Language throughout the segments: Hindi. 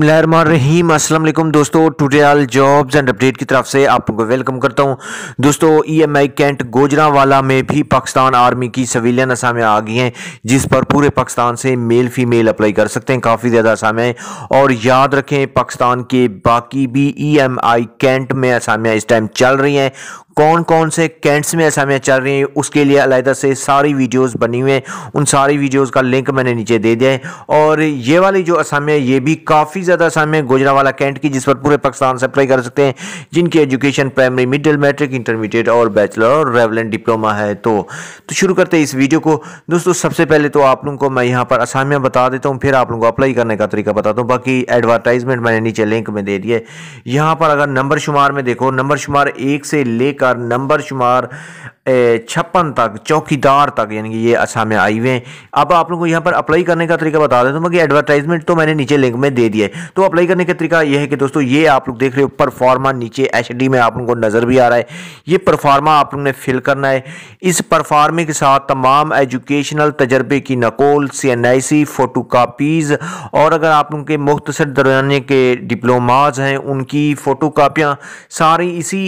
बिसमीम असलम दोस्तों टूटेल जॉब्स एंड अपडेट की तरफ से आप वेलकम करता हूं दोस्तों ईएमआई e कैंट गोजरावाला में भी पाकिस्तान आर्मी की सविलियन असामियाँ आ गई हैं जिस पर पूरे पाकिस्तान से मेल फीमेल अप्लाई कर सकते हैं काफ़ी ज़्यादा असामियाँ और याद रखें पाकिस्तान के बाकी भी ई एम आई कैंट में असामियाँ इस टाइम चल रही हैं कौन कौन से कैंट्स में असामियाँ चल रही हैं उसके लिए अलहदा से सारी वीडियोस बनी हुई हैं उन सारी वीडियोस का लिंक मैंने नीचे दे दिया है और ये वाली जो असामियाँ ये भी काफ़ी ज़्यादा असामियाँ गोजरा वाला कैंट की जिस पर पूरे पाकिस्तान से अप्लाई कर सकते हैं जिनकी education primary middle matric intermediate और बैचलर और रेवलेंट डिप्लोमा है तो तो शुरू करते हैं इस वीडियो को दोस्तों सबसे पहले तो आप लोगों को मैं यहाँ पर असामियाँ बता देता हूँ फिर आप लोगों को अप्लाई करने का तरीका बताता हूँ बाकी एडवर्टाइजमेंट मैंने नीचे लिंक में दे दिए है यहाँ पर अगर नंबर शुमार में देखो नंबर शुमार एक से लेकर कर नंबर शुमार छप्पन तक चौकीदार तक यानी कि ये अच्छा में आई हुए हैं अब आप लोगों को यहाँ पर अप्लाई करने का तरीका बता देता हूँ कि एडवर्टाइजमेंट तो मैंने नीचे लिंक में दे दिया है तो अप्लाई करने का तरीका ये है कि दोस्तों ये आप लोग देख रहे हो परफार्मा नीचे एच में आप लोगों को नज़र भी आ रहा है ये परफार्मा आप लोग ने फिल करना है इस परफार्मे के साथ तमाम एजुकेशनल तजर्बे की नकोल C N I C photo copies और अगर आप लोगों के मुख्तर दरमियाने के डिप्लोमाज हैं उनकी फ़ोटो कापियाँ सारी इसी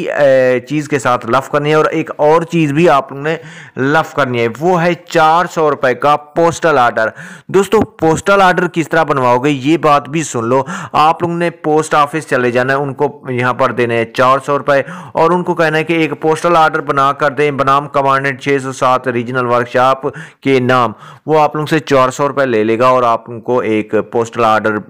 चीज़ के साथ लफ करनी है और एक और चीज़ चीज़ भी आपने लव करनी है वो है चार सौ रुपये का पोस्टल आर्डर दोस्तों पोस्टल आर्डर किस तरह बनवाओगे ये बात भी सुन लो आप लोग ने पोस्ट ऑफिस चले जाना है उनको यहाँ पर देने हैं चार सौ रुपये और उनको कहना है कि एक पोस्टल आर्डर बना कर दें बनाम कमांडेंट छः सौ सात रीजनल वर्कशॉप के नाम वो आप लोग से चार सौ रुपये ले लेगा और आप उनको एक पोस्टल आर्डर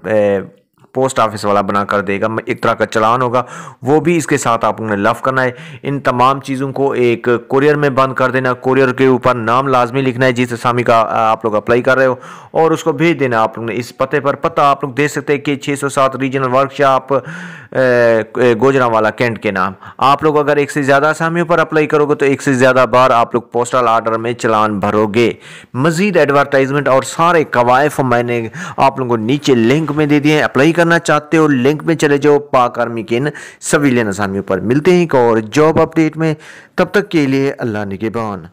पोस्ट ऑफिस वाला बना कर देगा एक तरह का चलान होगा वो भी इसके साथ आप लोगों ने लफ करना है इन तमाम चीज़ों को एक कुरियर में बंद कर देना कुरियर के ऊपर नाम लाजमी लिखना है जिस असामी का आप लोग अप्लाई कर रहे हो और उसको भेज देना आप लोग ने इस पते पर पता आप लोग दे सकते हैं कि छः सौ सात रीजनल वर्कशॉप गोजरावाला कैंट के नाम आप लोग अगर एक से ज़्यादा आसामियों पर अप्लाई करोगे तो एक से ज़्यादा बार आप लोग पोस्टल आर्डर में चलान भरोगे मज़ीद एडवर्टाइजमेंट और सारे कवायफ मैंने आप लोगों को नीचे लिंक में दे दिए अप्लाई करना चाहते हो लिंक में चले जाओ पाक आर्मी के इन सविलियन आसामियों पर मिलते हैं एक और जॉब अपडेट में तब तक के लिए अल्लाह निगेबान